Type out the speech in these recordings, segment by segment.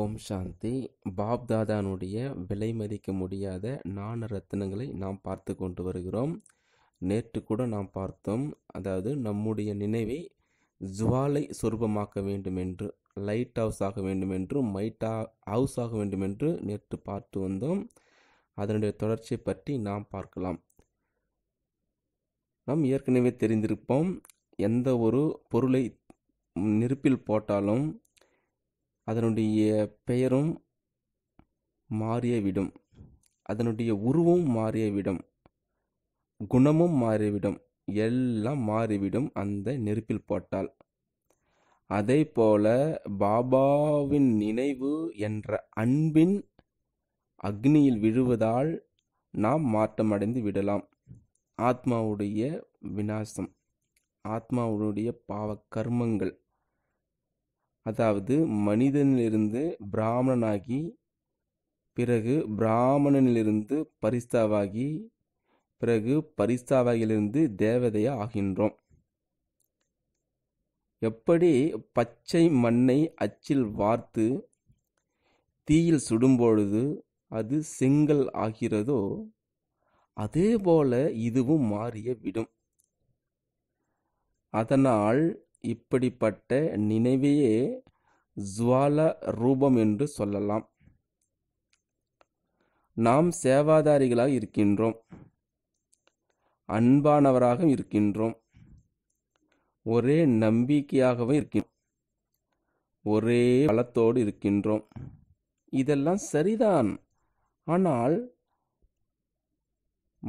ஓம் சாந்தி பாப்தாதானுடைய விலை மதிக்க முடியாத நாண ரத்தினங்களை நாம் பார்த்து கொண்டு வருகிறோம் நேற்று கூட நாம் பார்த்தோம் அதாவது நம்முடைய நினைவை ஜுவாலை சொருபமாக்க வேண்டும் என்று லைட் ஹவுஸ் ஆக வேண்டும் என்று மைட்டா ஹவுஸ் ஆக வேண்டும் என்று நேற்று பார்த்து வந்தோம் அதனுடைய தொடர்ச்சியை பற்றி நாம் பார்க்கலாம் நாம் ஏற்கனவே தெரிந்திருப்போம் எந்த ஒரு பொருளை நெருப்பில் போட்டாலும் அதனுடைய பெயரும் மாறியவிடும் அதனுடைய உருவம் மாறியவிடும் குணமும் மாறிவிடும் எல்லாம் மாறிவிடும் அந்த நெருப்பில் போட்டால் அதே போல பாபாவின் நினைவு என்ற அன்பின் அக்னியில் விழுவதால் நாம் மாற்றமடைந்து விடலாம் ஆத்மாவுடைய விநாசம் ஆத்மாவுடைய பாவ கர்மங்கள் அதாவது மனிதனிலிருந்து பிராமணனாகி பிறகு பிராமணனிலிருந்து பரிஸ்தாவாகி பிறகு பரிஸ்தாவாகியிலிருந்து தேவதையாக ஆகின்றோம் எப்படி பச்சை மண்ணை அச்சில் வார்த்து தீயில் சுடும்பொழுது அது செங்கல் ஆகிறதோ அதே போல இதுவும் மாறிய விடும் அதனால் இப்படிப்பட்ட நினைவையே ஜுவால ரூபம் என்று சொல்லலாம் நாம் சேவாதாரிகளாக இருக்கின்றோம் அன்பானவராக இருக்கின்றோம் ஒரே நம்பிக்கையாகவும் இருக்கின்றோம் ஒரே பலத்தோடு இருக்கின்றோம் இதெல்லாம் சரிதான் ஆனால்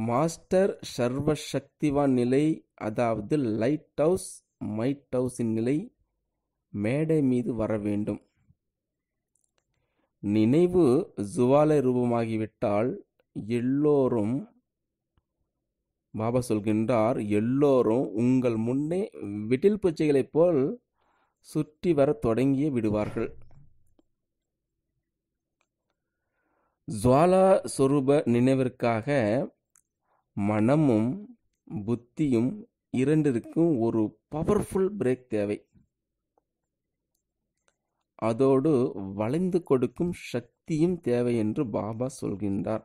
மாஸ்டர் சர்வசக்திவான் நிலை அதாவது லைட் ஹவுஸ் மைட் ஹவுஸின் நிலை மேடை மீது வர வேண்டும் நினைவு ஜுவாலை ரூபமாகிவிட்டால் எல்லோரும் பாபா சொல்கின்றார் எல்லோரும் உங்கள் முன்னே விட்டில் பூச்சிகளைப் போல் சுற்றி வர தொடங்கிய விடுவார்கள் ஜுவாலா சொரூப நினைவிற்காக மனமும் புத்தியும் இரண்டிற்கும் ஒரு பவர்ஃபுல் பிரேக் தேவை அதோடு வளைந்து கொடுக்கும் சக்தியும் தேவை என்று பாபா சொல்கின்றார்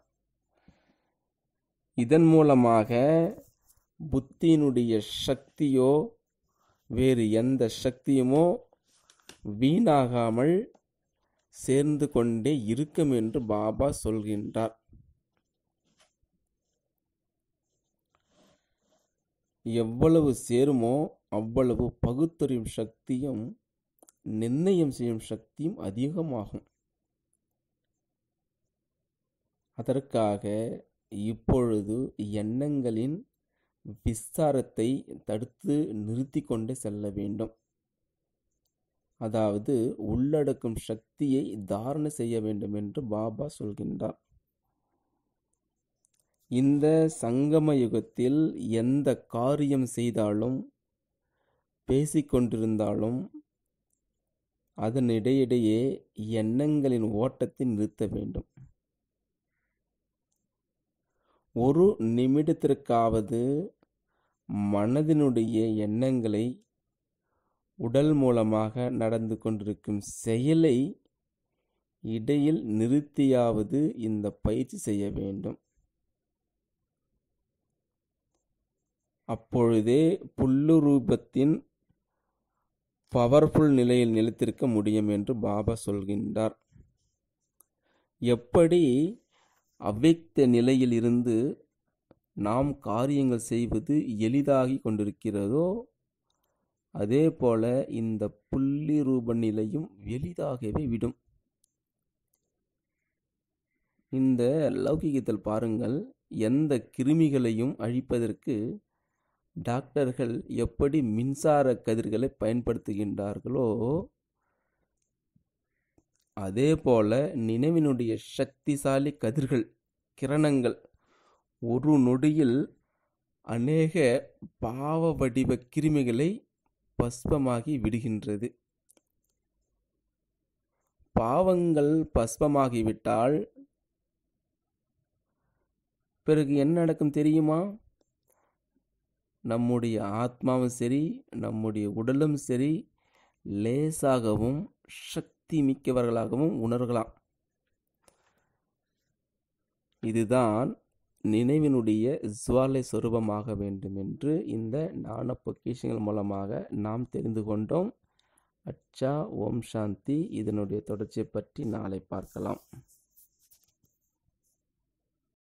இதன் மூலமாக புத்தியினுடைய சக்தியோ வேறு எந்த சக்தியுமோ வீணாகாமல் சேர்ந்து கொண்டே இருக்கும் என்று பாபா சொல்கின்றார் எவ்வளவு சேருமோ அவ்வளவு பகுத்தறியும் சக்தியும் நிர்ணயம் செய்யும் சக்தியும் அதிகமாகும் அதற்காக இப்பொழுது எண்ணங்களின் விஸ்தாரத்தை தடுத்து நிறுத்தி கொண்டு செல்ல வேண்டும் அதாவது உள்ளடக்கும் சக்தியை தாரணை செய்ய வேண்டும் என்று பாபா சொல்கின்றார் இந்த சங்கம யுகத்தில் எந்த காரியம் செய்தாலும் பேசிக்கொண்டிருந்தாலும் அதனிடையிடையே எண்ணங்களின் ஓட்டத்தை நிறுத்த வேண்டும் ஒரு நிமிடத்திற்காவது மனதினுடைய எண்ணங்களை உடல் மூலமாக நடந்து கொண்டிருக்கும் செயலை இடையில் நிறுத்தியாவது இந்த பயிற்சி செய்ய வேண்டும் அப்பொழுதே புல்லுருபத்தின் பவர்ஃபுல் நிலையில் நிலைத்திருக்க முடியும் என்று பாபா சொல்கின்றார் எப்படி அவ்வக்த நிலையில் இருந்து நாம் காரியங்கள் செய்வது எளிதாகி கொண்டிருக்கிறதோ அதே போல இந்த புள்ளி ரூப நிலையும் எளிதாகவே விடும் இந்த லௌகிகத்தில் பாருங்கள் எந்த கிருமிகளையும் அழிப்பதற்கு டாக்டர்கள் எப்படி மின்சார கதிர்களை பயன்படுத்துகின்றார்களோ அதே போல நினைவினுடைய சக்திசாலி கதிர்கள் கிரணங்கள் ஒரு நொடியில் அநேக பாவ வடிவ கிருமிகளை பஸ்பமாகி விடுகின்றது பாவங்கள் பஸ்பமாகிவிட்டால் பிறகு என்ன நடக்கும் தெரியுமா நம்முடைய ஆத்மாவும் சரி நம்முடைய உடலும் சரி லேசாகவும் சக்தி மிக்கவர்களாகவும் உணர்கலாம் இதுதான் நினைவினுடைய ஜுவாலை சொரூபமாக வேண்டும் என்று இந்த ஞான பொக்கிஷங்கள் மூலமாக நாம் தெரிந்து கொண்டோம் அச்சா ஓம் சாந்தி இதனுடைய தொடர்ச்சியை பற்றி நாளை பார்க்கலாம்